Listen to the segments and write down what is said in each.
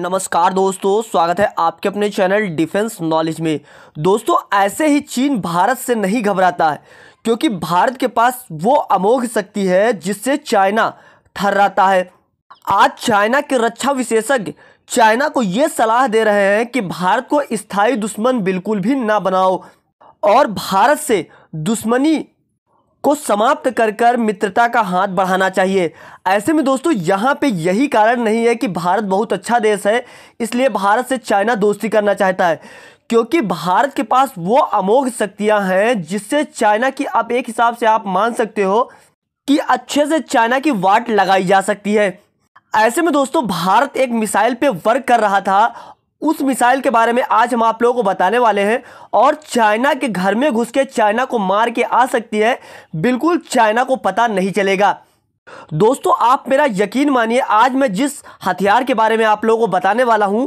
नमस्कार दोस्तों स्वागत है आपके अपने चैनल डिफेंस नॉलेज में दोस्तों ऐसे ही चीन भारत से नहीं घबराता है क्योंकि भारत के पास वो अमोघ शक्ति है जिससे चाइना थर्राता है आज चाइना के रक्षा विशेषज्ञ चाइना को ये सलाह दे रहे हैं कि भारत को स्थायी दुश्मन बिल्कुल भी ना बनाओ और भारत से दुश्मनी को समाप्त कर कर मित्रता का हाथ बढ़ाना चाहिए ऐसे में दोस्तों यहाँ पे यही कारण नहीं है कि भारत बहुत अच्छा देश है इसलिए भारत से चाइना दोस्ती करना चाहता है क्योंकि भारत के पास वो अमोघ शक्तियाँ हैं जिससे चाइना की आप एक हिसाब से आप मान सकते हो कि अच्छे से चाइना की वाट लगाई जा सकती है ऐसे में दोस्तों भारत एक मिसाइल पे वर्क कर रहा था उस मिसाइल के बारे में आज हम आप लोगों को बताने वाले हैं और चाइना के घर में घुस के चाइना को मार के आ सकती है बिल्कुल चाइना को पता नहीं चलेगा दोस्तों आप मेरा यकीन मानिए आज मैं जिस हथियार के बारे में आप लोगों को बताने वाला हूं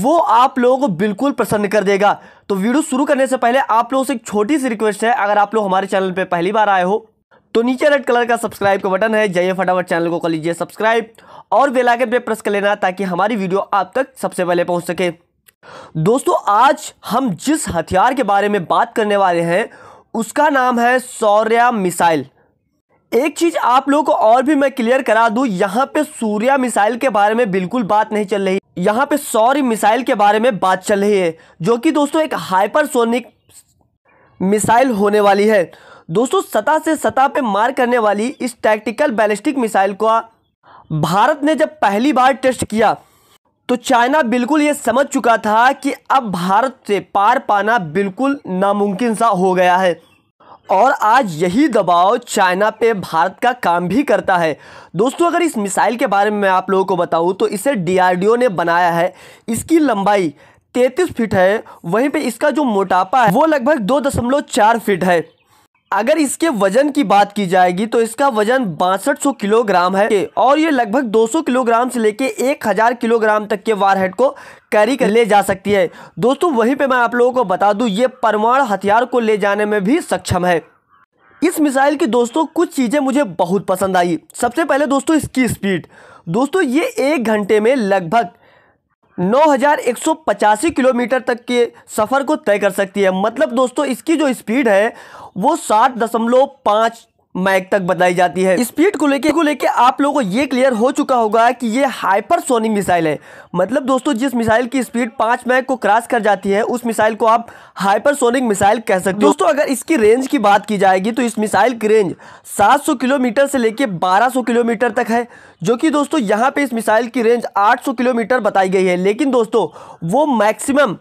वो आप लोगों को बिल्कुल पसंद कर देगा तो वीडियो शुरू करने से पहले आप लोगों से एक छोटी सी रिक्वेस्ट है अगर आप लोग हमारे चैनल पर पहली बार आए हो तो नीचे रेड कलर का सब्सक्राइब का बटन है जाइए फटाफट चैनल को कर लीजिए सब्सक्राइब और बेलाइकन पे प्रेस कर लेना ताकि हमारी वीडियो आप तक सबसे पहले पहुंच सके दोस्तों आज हम जिस हथियार के बारे में बात करने वाले हैं उसका नाम है सौर्या मिसाइल एक चीज़ आप लोगों को और भी मैं क्लियर करा दूं यहां पे सूर्या मिसाइल के बारे में बिल्कुल बात नहीं चल रही यहां पे सौर्य मिसाइल के बारे में बात चल रही है जो कि दोस्तों एक हाइपरसोनिक मिसाइल होने वाली है दोस्तों सतह से सतह पे मार करने वाली इस टैक्टिकल बैलिस्टिक मिसाइल को भारत ने जब पहली बार टेस्ट किया तो चाइना बिल्कुल ये समझ चुका था कि अब भारत से पार पाना बिल्कुल नामुमकिन सा हो गया है और आज यही दबाव चाइना पे भारत का काम भी करता है दोस्तों अगर इस मिसाइल के बारे में मैं आप लोगों को बताऊं तो इसे डीआरडीओ ने बनाया है इसकी लंबाई तैतीस फीट है वहीं पे इसका जो मोटापा है वो लगभग दो दशमलव चार फीट है अगर इसके वजन की बात की जाएगी तो इसका वजन बासठ किलोग्राम है और ये लगभग 200 किलोग्राम से लेके 1000 किलोग्राम तक के वार हेड को कैरी कर ले जा सकती है दोस्तों वहीं पे मैं आप लोगों को बता दूं ये परमाणु हथियार को ले जाने में भी सक्षम है इस मिसाइल की दोस्तों कुछ चीज़ें मुझे बहुत पसंद आई सबसे पहले दोस्तों इसकी स्पीड दोस्तों ये एक घंटे में लगभग नौ किलोमीटर तक के सफ़र को तय कर सकती है मतलब दोस्तों इसकी जो स्पीड है वो सात दशमलव पाँच मैक तक बताई जाती है स्पीड को लेके को लेके आप लोगों को ये क्लियर हो चुका होगा कि ये हाइपरसोनिक मिसाइल है मतलब दोस्तों जिस मिसाइल की स्पीड पांच मैक को क्रॉस कर जाती है उस मिसाइल को आप हाइपरसोनिक मिसाइल कह सकते हो दोस्तों अगर इसकी रेंज की बात की जाएगी तो इस मिसाइल की रेंज 700 किलोमीटर से लेके 1200 किलोमीटर तक है जो कि दोस्तों यहाँ पे इस मिसाइल की रेंज आठ किलोमीटर बताई गई है लेकिन दोस्तों वो मैक्सिमम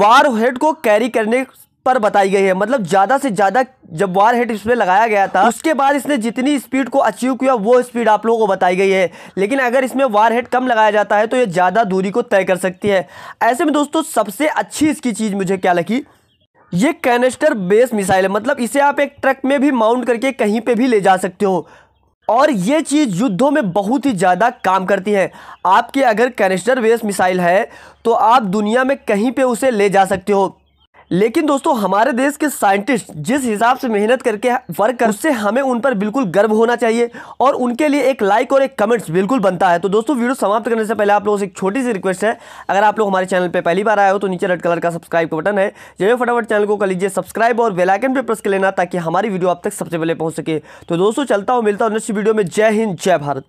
वार हेड को कैरी करने पर बताई गई है मतलब ज़्यादा से ज़्यादा जब वार हेड इसमें लगाया गया था उसके बाद इसने जितनी स्पीड को अचीव किया वो स्पीड आप लोगों को बताई गई है लेकिन अगर इसमें वार हेड कम लगाया जाता है तो ये ज़्यादा दूरी को तय कर सकती है ऐसे में दोस्तों सबसे अच्छी इसकी चीज़ मुझे क्या लगी ये कैनेस्टर बेस मिसाइल है मतलब इसे आप एक ट्रक में भी माउंट करके कहीं पे भी ले जा सकते हो और ये चीज़ युद्धों में बहुत ही ज़्यादा काम करती है आपके अगर कैनेस्टर बेस मिसाइल है तो आप दुनिया में कहीं पे उसे ले जा सकते हो लेकिन दोस्तों हमारे देश के साइंटिस्ट जिस हिसाब से मेहनत करके वर्क कर उससे हमें उन पर बिल्कुल गर्व होना चाहिए और उनके लिए एक लाइक और एक कमेंट्स बिल्कुल बनता है तो दोस्तों वीडियो समाप्त करने से पहले आप लोगों से एक छोटी सी रिक्वेस्ट है अगर आप लोग हमारे चैनल पर पहली बार आए हो तो नीचे रेड कलर का सब्सक्राइब का बटन है जब फटाफट चैनल को कर लीजिए सब्सक्राइब और बेलाइकन पर प्रेस कर लेना ताकि हमारी वीडियो आप तक सबसे पहले पहुँच सके तो दोस्तों चलता हूँ मिलता हूँ नेक्स्ट वीडियो में जय हिंद जय भारत